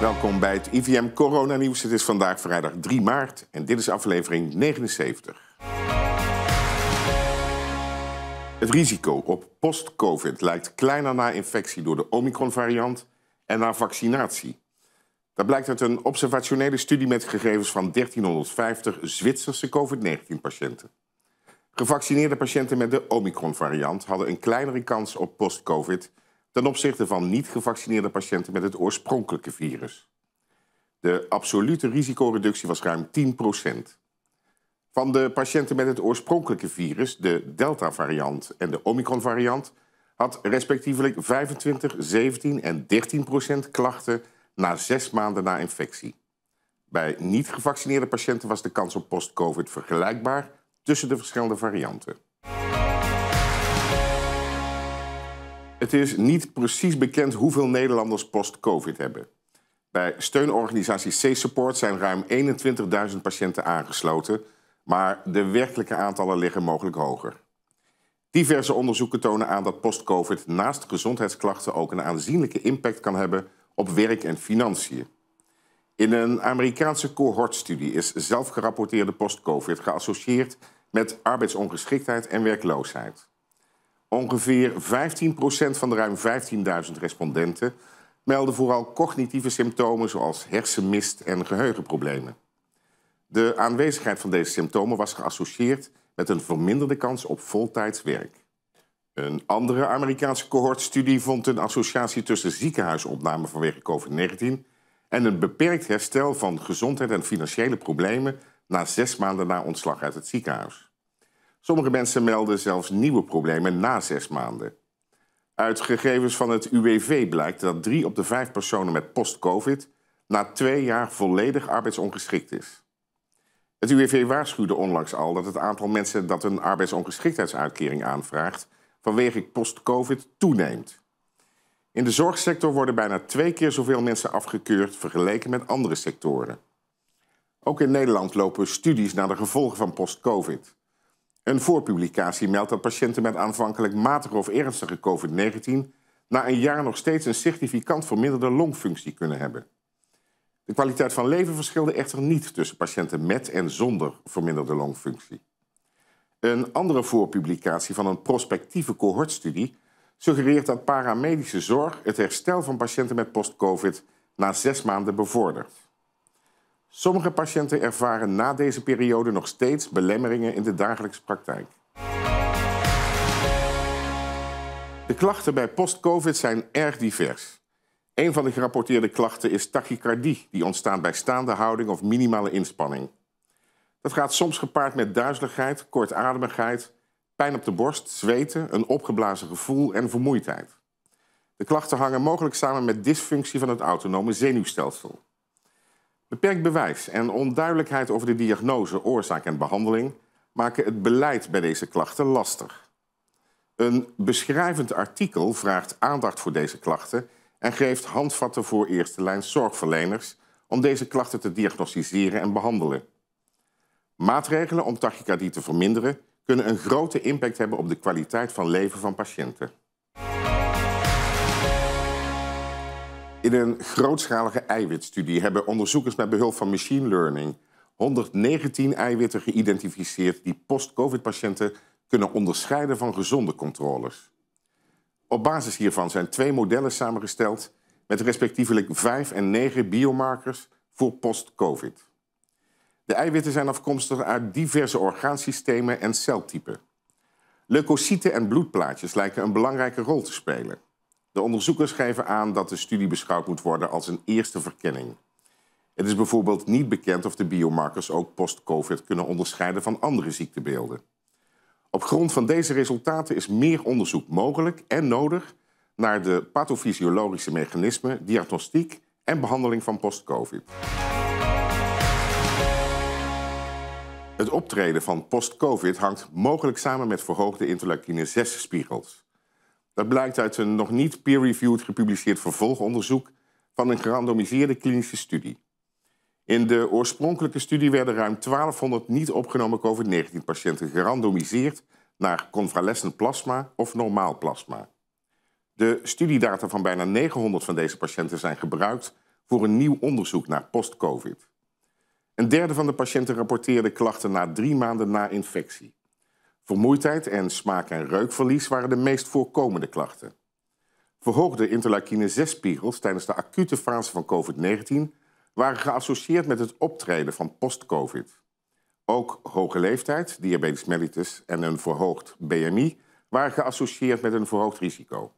Welkom bij het IVM Corona Nieuws. Het is vandaag vrijdag 3 maart en dit is aflevering 79. Het risico op post-COVID lijkt kleiner na infectie door de Omicron-variant en na vaccinatie. Dat blijkt uit een observationele studie met gegevens van 1350 Zwitserse COVID-19-patiënten. Gevaccineerde patiënten met de Omicron-variant hadden een kleinere kans op post-COVID ten opzichte van niet gevaccineerde patiënten met het oorspronkelijke virus. De absolute risicoreductie was ruim 10 Van de patiënten met het oorspronkelijke virus, de Delta-variant en de Omicron-variant, had respectievelijk 25, 17 en 13 procent klachten na zes maanden na infectie. Bij niet gevaccineerde patiënten was de kans op post-COVID vergelijkbaar tussen de verschillende varianten. Het is niet precies bekend hoeveel Nederlanders post-COVID hebben. Bij steunorganisatie C-Support zijn ruim 21.000 patiënten aangesloten, maar de werkelijke aantallen liggen mogelijk hoger. Diverse onderzoeken tonen aan dat post-COVID naast gezondheidsklachten ook een aanzienlijke impact kan hebben op werk en financiën. In een Amerikaanse cohortstudie is zelfgerapporteerde post-COVID geassocieerd met arbeidsongeschiktheid en werkloosheid. Ongeveer 15% van de ruim 15.000 respondenten meldde vooral cognitieve symptomen zoals hersenmist en geheugenproblemen. De aanwezigheid van deze symptomen was geassocieerd met een verminderde kans op voltijds werk. Een andere Amerikaanse cohortstudie vond een associatie tussen ziekenhuisopname vanwege COVID-19 en een beperkt herstel van gezondheid en financiële problemen na zes maanden na ontslag uit het ziekenhuis. Sommige mensen melden zelfs nieuwe problemen na zes maanden. Uit gegevens van het UWV blijkt dat drie op de vijf personen met post-COVID na twee jaar volledig arbeidsongeschikt is. Het UWV waarschuwde onlangs al dat het aantal mensen dat een arbeidsongeschiktheidsuitkering aanvraagt vanwege post-COVID toeneemt. In de zorgsector worden bijna twee keer zoveel mensen afgekeurd vergeleken met andere sectoren. Ook in Nederland lopen studies naar de gevolgen van post-COVID. Een voorpublicatie meldt dat patiënten met aanvankelijk matige of ernstige COVID-19 na een jaar nog steeds een significant verminderde longfunctie kunnen hebben. De kwaliteit van leven verschilde echter niet tussen patiënten met en zonder verminderde longfunctie. Een andere voorpublicatie van een prospectieve cohortstudie suggereert dat paramedische zorg het herstel van patiënten met post-COVID na zes maanden bevordert. Sommige patiënten ervaren na deze periode nog steeds belemmeringen in de dagelijkse praktijk. De klachten bij post-COVID zijn erg divers. Een van de gerapporteerde klachten is tachycardie, die ontstaat bij staande houding of minimale inspanning. Dat gaat soms gepaard met duizeligheid, kortademigheid, pijn op de borst, zweten, een opgeblazen gevoel en vermoeidheid. De klachten hangen mogelijk samen met dysfunctie van het autonome zenuwstelsel. Beperkt bewijs en onduidelijkheid over de diagnose, oorzaak en behandeling maken het beleid bij deze klachten lastig. Een beschrijvend artikel vraagt aandacht voor deze klachten en geeft handvatten voor eerste lijn zorgverleners om deze klachten te diagnosticeren en behandelen. Maatregelen om tachycardie te verminderen kunnen een grote impact hebben op de kwaliteit van leven van patiënten. In een grootschalige eiwitstudie hebben onderzoekers met behulp van machine learning 119 eiwitten geïdentificeerd die post-COVID-patiënten kunnen onderscheiden van gezonde controllers. Op basis hiervan zijn twee modellen samengesteld met respectievelijk 5 en 9 biomarkers voor post-COVID. De eiwitten zijn afkomstig uit diverse orgaansystemen en celtypen. Leukocyten en bloedplaatjes lijken een belangrijke rol te spelen. De onderzoekers geven aan dat de studie beschouwd moet worden als een eerste verkenning. Het is bijvoorbeeld niet bekend of de biomarkers ook post-COVID kunnen onderscheiden van andere ziektebeelden. Op grond van deze resultaten is meer onderzoek mogelijk en nodig naar de pathofysiologische mechanismen, diagnostiek en behandeling van post-COVID. Het optreden van post-COVID hangt mogelijk samen met verhoogde interleukine 6-spiegels. Dat blijkt uit een nog niet peer-reviewed gepubliceerd vervolgonderzoek van een gerandomiseerde klinische studie. In de oorspronkelijke studie werden ruim 1200 niet opgenomen COVID-19-patiënten gerandomiseerd naar convalescent plasma of normaal plasma. De studiedata van bijna 900 van deze patiënten zijn gebruikt voor een nieuw onderzoek naar post-COVID. Een derde van de patiënten rapporteerde klachten na drie maanden na infectie. Vermoeidheid en smaak- en reukverlies waren de meest voorkomende klachten. Verhoogde interleukine 6-spiegels tijdens de acute fase van COVID-19 waren geassocieerd met het optreden van post-COVID. Ook hoge leeftijd, diabetes mellitus en een verhoogd BMI waren geassocieerd met een verhoogd risico.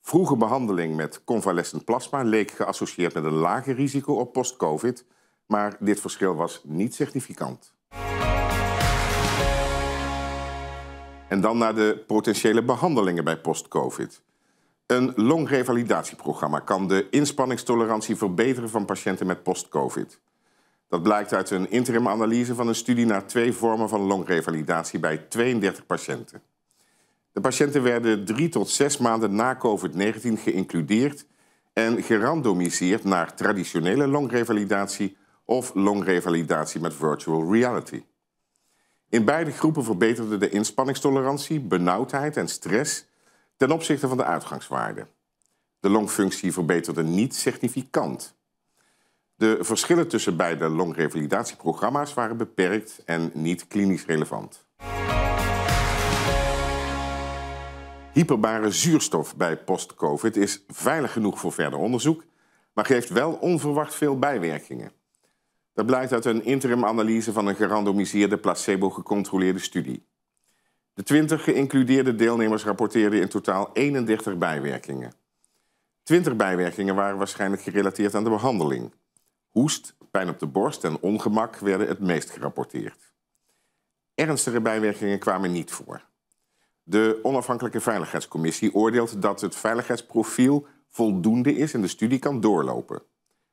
Vroege behandeling met convalescent plasma leek geassocieerd met een lager risico op post-COVID, maar dit verschil was niet significant. En dan naar de potentiële behandelingen bij post-COVID. Een longrevalidatieprogramma kan de inspanningstolerantie verbeteren van patiënten met post-COVID. Dat blijkt uit een interimanalyse van een studie naar twee vormen van longrevalidatie bij 32 patiënten. De patiënten werden drie tot zes maanden na COVID-19 geïncludeerd en gerandomiseerd naar traditionele longrevalidatie of longrevalidatie met virtual reality. In beide groepen verbeterde de inspanningstolerantie, benauwdheid en stress ten opzichte van de uitgangswaarde. De longfunctie verbeterde niet significant. De verschillen tussen beide longrevalidatieprogramma's waren beperkt en niet klinisch relevant. Hyperbare zuurstof bij post-COVID is veilig genoeg voor verder onderzoek, maar geeft wel onverwacht veel bijwerkingen. Dat blijkt uit een interimanalyse van een gerandomiseerde placebo-gecontroleerde studie. De 20 geïncludeerde deelnemers rapporteerden in totaal 31 bijwerkingen. 20 bijwerkingen waren waarschijnlijk gerelateerd aan de behandeling. Hoest, pijn op de borst en ongemak werden het meest gerapporteerd. Ernstige bijwerkingen kwamen niet voor. De Onafhankelijke Veiligheidscommissie oordeelt dat het veiligheidsprofiel voldoende is en de studie kan doorlopen.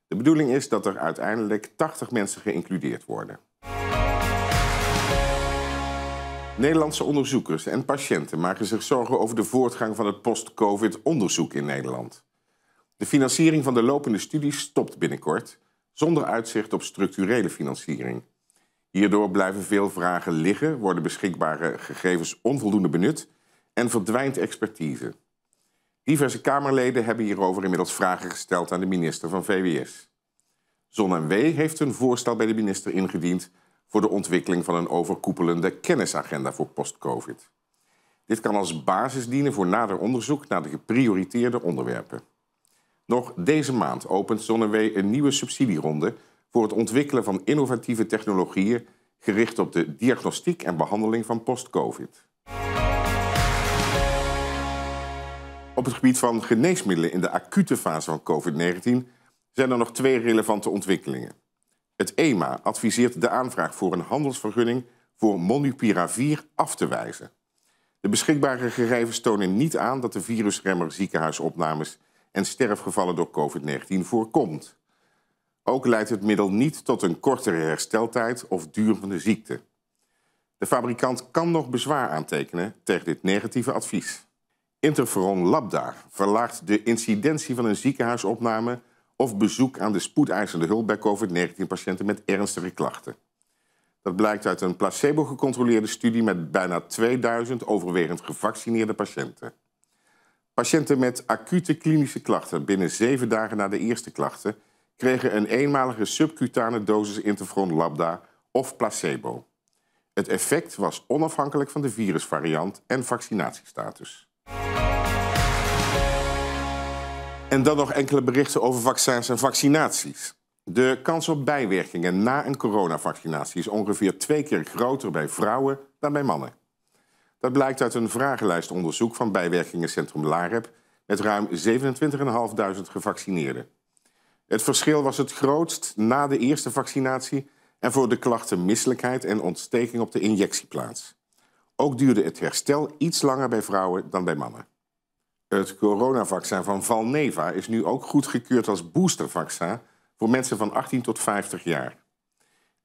De bedoeling is dat er uiteindelijk 80 mensen geïncludeerd worden. Nederlandse onderzoekers en patiënten maken zich zorgen over de voortgang van het post-COVID-onderzoek in Nederland. De financiering van de lopende studies stopt binnenkort, zonder uitzicht op structurele financiering. Hierdoor blijven veel vragen liggen, worden beschikbare gegevens onvoldoende benut en verdwijnt expertise. Diverse Kamerleden hebben hierover inmiddels vragen gesteld aan de minister van VWS. Zon en W heeft een voorstel bij de minister ingediend voor de ontwikkeling van een overkoepelende kennisagenda voor post-COVID. Dit kan als basis dienen voor nader onderzoek naar de geprioriteerde onderwerpen. Nog deze maand opent ZonNW een nieuwe subsidieronde voor het ontwikkelen van innovatieve technologieën gericht op de diagnostiek en behandeling van post-COVID. Op het gebied van geneesmiddelen in de acute fase van COVID-19 zijn er nog twee relevante ontwikkelingen. Het EMA adviseert de aanvraag voor een handelsvergunning voor monupiravir af te wijzen. De beschikbare gegevens tonen niet aan dat de virusremmer ziekenhuisopnames en sterfgevallen door COVID-19 voorkomt. Ook leidt het middel niet tot een kortere hersteltijd of duur van de ziekte. De fabrikant kan nog bezwaar aantekenen tegen dit negatieve advies. Interferon lambda verlaagt de incidentie van een ziekenhuisopname of bezoek aan de spoedeisende hulp bij COVID-19 patiënten met ernstige klachten. Dat blijkt uit een placebo-gecontroleerde studie met bijna 2000 overwegend gevaccineerde patiënten. Patiënten met acute klinische klachten binnen zeven dagen na de eerste klachten kregen een eenmalige subcutane dosis interferon lambda of placebo. Het effect was onafhankelijk van de virusvariant en vaccinatiestatus. En dan nog enkele berichten over vaccins en vaccinaties. De kans op bijwerkingen na een coronavaccinatie is ongeveer twee keer groter bij vrouwen dan bij mannen. Dat blijkt uit een vragenlijstonderzoek van bijwerkingencentrum Lareb met ruim 27.500 gevaccineerden. Het verschil was het grootst na de eerste vaccinatie en voor de klachten misselijkheid en ontsteking op de injectieplaats. Ook duurde het herstel iets langer bij vrouwen dan bij mannen. Het coronavaccin van Valneva is nu ook goedgekeurd als boostervaccin voor mensen van 18 tot 50 jaar.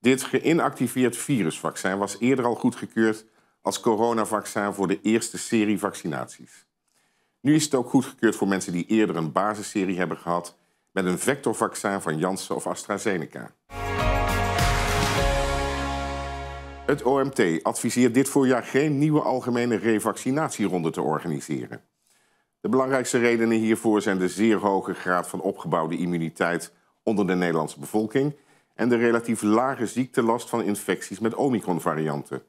Dit geïnactiveerd virusvaccin was eerder al goedgekeurd als coronavaccin voor de eerste serie vaccinaties. Nu is het ook goedgekeurd voor mensen die eerder een basisserie hebben gehad met een vectorvaccin van Janssen of AstraZeneca. Het OMT adviseert dit voorjaar geen nieuwe algemene revaccinatieronde te organiseren. De belangrijkste redenen hiervoor zijn de zeer hoge graad van opgebouwde immuniteit onder de Nederlandse bevolking en de relatief lage ziektelast van infecties met Omicron-varianten.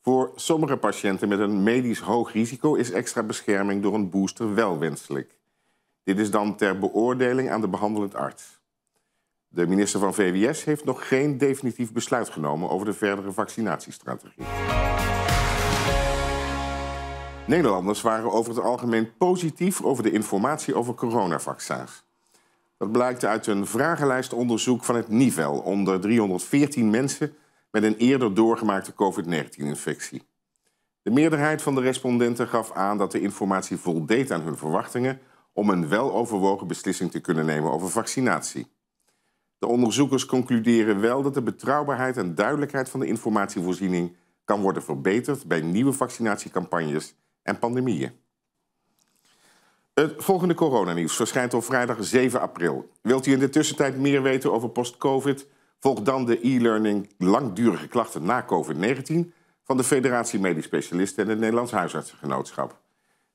Voor sommige patiënten met een medisch hoog risico is extra bescherming door een booster wel wenselijk. Dit is dan ter beoordeling aan de behandelend arts. De minister van VWS heeft nog geen definitief besluit genomen over de verdere vaccinatiestrategie. Nederlanders waren over het algemeen positief over de informatie over coronavaccins. Dat blijkt uit een vragenlijstonderzoek van het Nivel onder 314 mensen met een eerder doorgemaakte COVID-19-infectie. De meerderheid van de respondenten gaf aan dat de informatie voldeed aan hun verwachtingen om een weloverwogen beslissing te kunnen nemen over vaccinatie. De onderzoekers concluderen wel dat de betrouwbaarheid en duidelijkheid van de informatievoorziening kan worden verbeterd bij nieuwe vaccinatiecampagnes en pandemieën. Het volgende coronanieuws verschijnt op vrijdag 7 april. Wilt u in de tussentijd meer weten over post-COVID? Volg dan de e-learning Langdurige klachten na COVID-19 van de Federatie Medisch Specialisten en het Nederlands Huisartsengenootschap.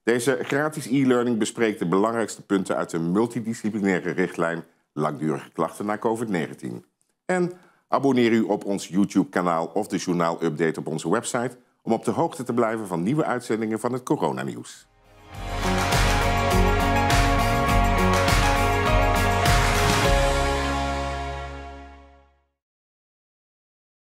Deze gratis e-learning bespreekt de belangrijkste punten uit de multidisciplinaire richtlijn langdurige klachten na COVID-19. En abonneer u op ons YouTube-kanaal of de journaal-update op onze website... om op de hoogte te blijven van nieuwe uitzendingen van het coronanieuws.